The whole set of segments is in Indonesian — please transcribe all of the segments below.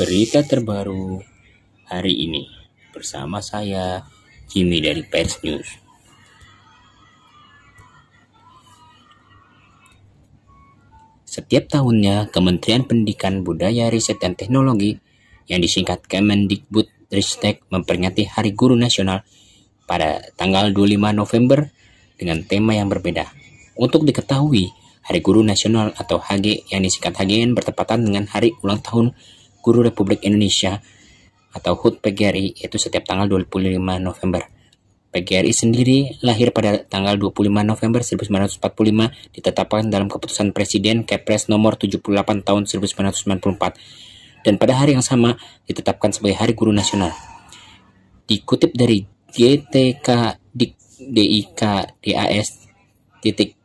berita terbaru hari ini bersama saya Jimmy dari Pers News. Setiap tahunnya, Kementerian Pendidikan Budaya Riset dan Teknologi yang disingkat Kemendikbud Ristek memperingati Hari Guru Nasional pada tanggal 25 November dengan tema yang berbeda. Untuk diketahui, Hari Guru Nasional atau HG yang disingkat HGN bertepatan dengan hari ulang tahun Guru Republik Indonesia atau HUT PGRI yaitu setiap tanggal 25 November. PGRI sendiri lahir pada tanggal 25 November 1945 ditetapkan dalam keputusan Presiden Kepres nomor 78 tahun 1994 dan pada hari yang sama ditetapkan sebagai Hari Guru Nasional. Dikutip dari GTK Dik, titik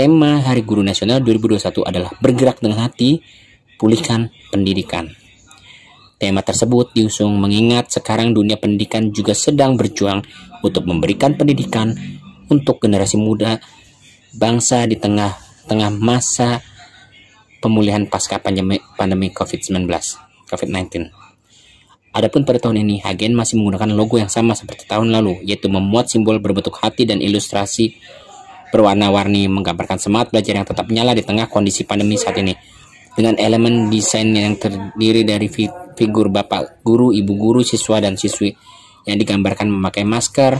Tema Hari Guru Nasional 2021 adalah Bergerak dengan Hati, Pulihkan Pendidikan. Tema tersebut diusung mengingat sekarang dunia pendidikan juga sedang berjuang untuk memberikan pendidikan untuk generasi muda bangsa di tengah tengah masa pemulihan pasca pandemi, pandemi COVID-19. COVID-19. Adapun pada tahun ini, Hagen masih menggunakan logo yang sama seperti tahun lalu, yaitu memuat simbol berbentuk hati dan ilustrasi berwarna-warni menggambarkan semangat belajar yang tetap menyala di tengah kondisi pandemi saat ini. Dengan elemen desain yang terdiri dari figur bapak guru, ibu guru, siswa, dan siswi yang digambarkan memakai masker,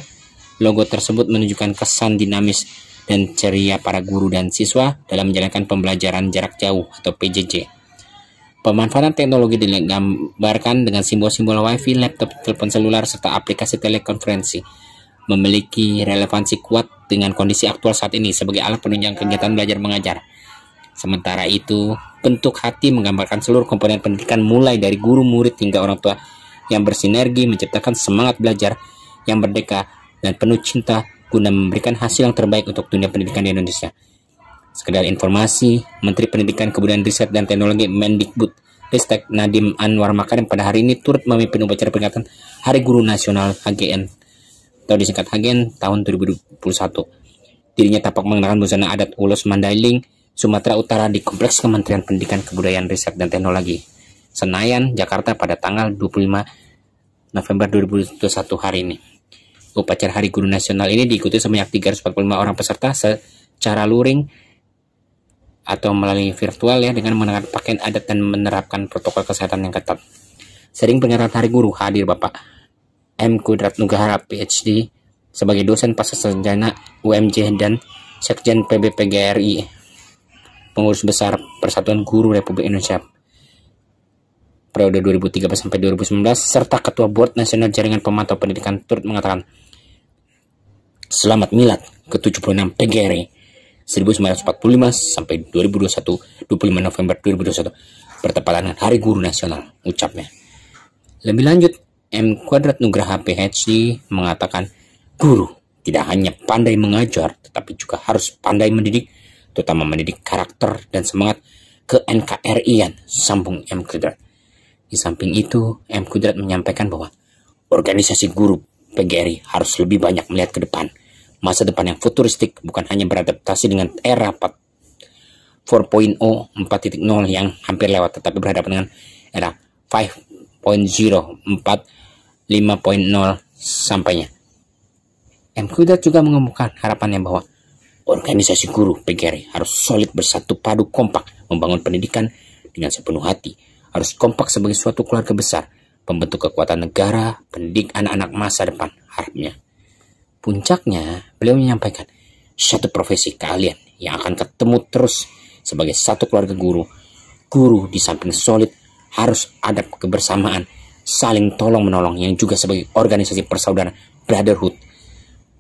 logo tersebut menunjukkan kesan dinamis dan ceria para guru dan siswa dalam menjalankan pembelajaran jarak jauh atau PJJ. Pemanfaatan teknologi digambarkan dengan simbol-simbol WiFi, laptop, telepon seluler serta aplikasi telekonferensi memiliki relevansi kuat dengan kondisi aktual saat ini sebagai alat penunjang kegiatan belajar mengajar. Sementara itu, bentuk hati menggambarkan seluruh komponen pendidikan mulai dari guru, murid, hingga orang tua yang bersinergi menciptakan semangat belajar yang berdeka dan penuh cinta guna memberikan hasil yang terbaik untuk dunia pendidikan di Indonesia. Sekedar informasi, Menteri Pendidikan Kebudayaan Riset dan Teknologi Mendikbud Ristek Nadim Anwar Makarim pada hari ini turut memimpin upacara peringatan Hari Guru Nasional HGN atau disingkat Hagen tahun 2021. Dirinya tampak mengenakan busana adat ulos Mandailing, Sumatera Utara di Kompleks Kementerian Pendidikan Kebudayaan Riset dan Teknologi, Senayan, Jakarta pada tanggal 25 November 2021 hari ini. Upacara Hari Guru Nasional ini diikuti sebanyak 345 orang peserta secara luring atau melalui virtual ya dengan mengenakan pakaian adat dan menerapkan protokol kesehatan yang ketat. Sering peringatan Hari Guru hadir Bapak M. Kudrat Nugraha PhD sebagai dosen pasca sarjana UMJ dan Sekjen PBPGRI pengurus besar Persatuan Guru Republik Indonesia periode 2013 sampai 2019 serta Ketua Board Nasional Jaringan Pemantau Pendidikan turut mengatakan Selamat Milad ke-76 PGRI 1945 sampai 2021 25 November 2021 bertepatan Hari Guru Nasional ucapnya. Lebih lanjut, M Kuadrat Nugraha PhD mengatakan guru tidak hanya pandai mengajar tetapi juga harus pandai mendidik terutama mendidik karakter dan semangat ke NKRI-an sambung M Kuadrat. Di samping itu, M Kuadrat menyampaikan bahwa organisasi guru PGRI harus lebih banyak melihat ke depan. Masa depan yang futuristik bukan hanya beradaptasi dengan era 4.0, 4.0 yang hampir lewat, tetapi berhadapan dengan era 5 sampainya. M. Kudat juga mengemukakan harapannya bahwa organisasi guru PGRI harus solid bersatu padu kompak membangun pendidikan dengan sepenuh hati, harus kompak sebagai suatu keluarga besar, pembentuk kekuatan negara, pendidik anak-anak masa depan, harapnya. Puncaknya, beliau menyampaikan, satu profesi kalian yang akan ketemu terus sebagai satu keluarga guru, guru di samping solid harus ada kebersamaan, saling tolong menolong yang juga sebagai organisasi persaudaraan brotherhood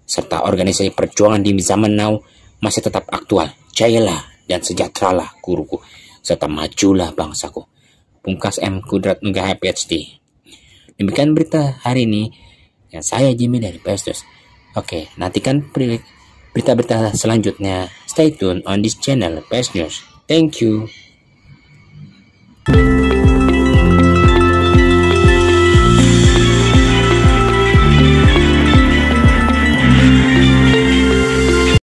serta organisasi perjuangan di zaman now masih tetap aktual. Jayalah dan sejahteralah guruku serta majulah bangsaku. Pungkas M Kudrat Nugaha PhD. Demikian berita hari ini yang saya Jimmy dari Pestus. Oke, nantikan berita-berita selanjutnya. Stay tune on this channel, Pest News. Thank you.